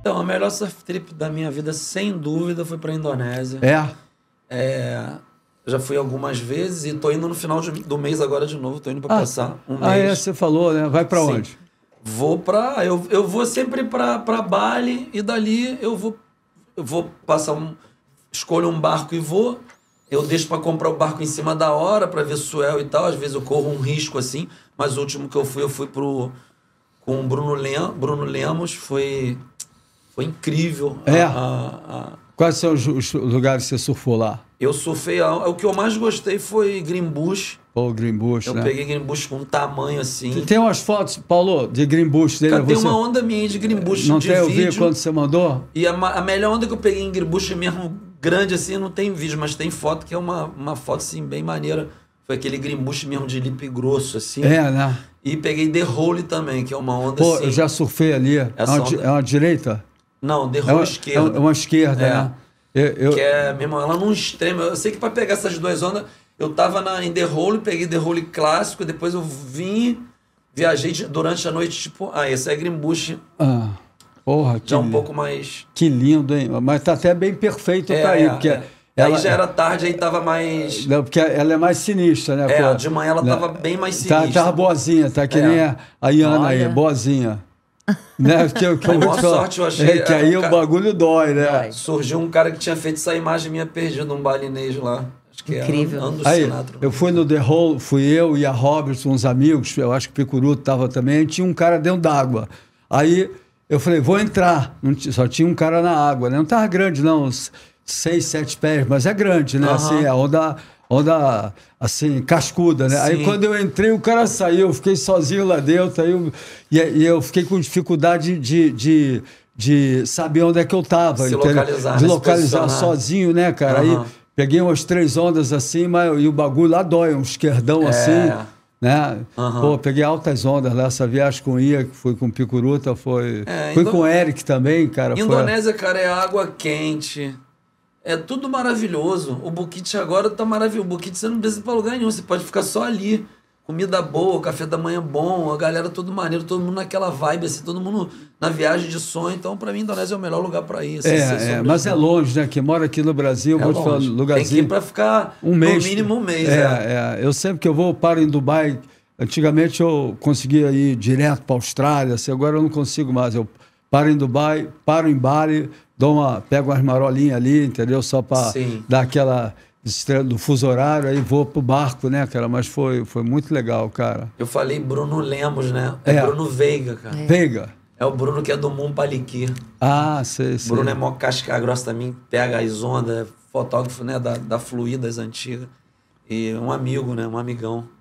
Então, a melhor surf trip da minha vida, sem dúvida, foi pra Indonésia. É? É. Já fui algumas vezes e tô indo no final de, do mês agora de novo, tô indo para ah, passar um mês. Ah, é, você falou, né? Vai para onde? Vou para eu, eu vou sempre para Bali e dali eu vou eu vou passar um escolho um barco e vou. Eu deixo para comprar o barco em cima da hora para ver Suel e tal, às vezes eu corro um risco assim, mas o último que eu fui eu fui pro com o Bruno Lem, Bruno Lemos foi foi incrível. É. A, ah, a, ah, a... Ah. Quais são os, os, lugares que você surfou lá? Eu surfei. O que eu mais gostei foi Green Bush. Pô, Green Eu né? peguei Green com um tamanho assim. Tem umas fotos, Paulo, de Green dele? Cara, você... Tem uma onda minha de Green Não de tem, eu vi quando você mandou? E a, melhor onda que eu peguei em Green mesmo, grande assim, não tem vídeo, mas tem foto que é uma, uma foto assim bem maneira. Foi aquele grimbuche mesmo de lipe grosso, assim. É, né? E peguei The Hole também, que é uma onda Pô, assim. Pô, eu já surfei ali. É, onda... é uma direita? Não, derrubou é, é esquerda. É uma esquerda, é. né? Eu, eu... Que é, meu irmão, ela não extremo. Eu sei que para pegar essas duas ondas, eu tava na, em The Hole, peguei The Hole clássico, depois eu vim, viajei durante a noite, tipo, ah, esse é Grimbush. Ah, porra, que Já um pouco mais. Que lindo, hein? Mas tá até bem perfeito tá é, tá aí, é, porque. É. Ela, aí já era tarde, aí tava mais. Não, é, porque ela é mais sinistra, né? É, de manhã ela né? tava bem mais tá, sinistra. Tava, boazinha, tá que é. nem a Iana aí, boazinha né? É eu sorte, eu achei, é que aí cara, o bagulho dói, né? Surgiu um cara que tinha feito essa imagem minha perdida num balinejo lá. Acho que Incrível. Era, aí, eu fui no The Hole, fui eu e a Robertson, uns amigos, eu acho que o Picuruto estava também, tinha um cara dentro d'água. Aí eu falei, vou entrar. só tinha um cara na água, né? Não tava grande, não. Uns seis, sete pés, mas é grande, né? Assim, a onda onda assim, cascuda, né? Sim. Aí quando eu entrei, o cara saiu, eu fiquei sozinho lá dentro, aí eu, e, e eu fiquei com dificuldade de, de, de, saber onde é que eu tava. Se entendeu? localizar, de né? localizar sozinho, né, cara? Uhum. Aí peguei umas três ondas assim, mas e o bagulho lá dói, um esquerdão é. assim. Né? Uhum. Pô, peguei altas ondas lá, essa viagem com Ia, que foi com Picuruta, foi. É, foi com o Eric também, cara. Indonésia, foi... cara, é água quente. É tudo maravilhoso. O Bukit agora tá maravilhoso. O Bukit você não precisa ir pra lugar nenhum, você pode ficar só ali. Comida boa, café da manhã bom, a galera todo maneiro, todo mundo naquela vibe, assim, todo mundo na viagem de sonho. Então, para mim, Indonésia é o melhor lugar para ir. Assim, é, é mas é longe, né? Que mora aqui no Brasil, é vou te falar, lugarzinho. Tem que ir pra ficar um mês, no mínimo um mês. É, é. é. Eu sempre que eu vou, paro em Dubai. Antigamente eu conseguia ir direto para a Austrália, assim, agora eu não consigo mais. Eu paro em Dubai, paro em Bali, dou uma, pego umas marolinhas ali, entendeu? Só para dar aquela do fuso horário, aí vou pro barco, né, cara? Mas foi, foi muito legal, cara. Eu falei Bruno Lemos, né? É, é. Bruno Veiga, cara. É. Veiga. É o Bruno que é do Mundo Paliqui. Ah, sei, sei. Bruno é mó casca grossa também, pega as ondas, é fotógrafo, né, da, da Fluidas antiga. E um amigo, né, um amigão.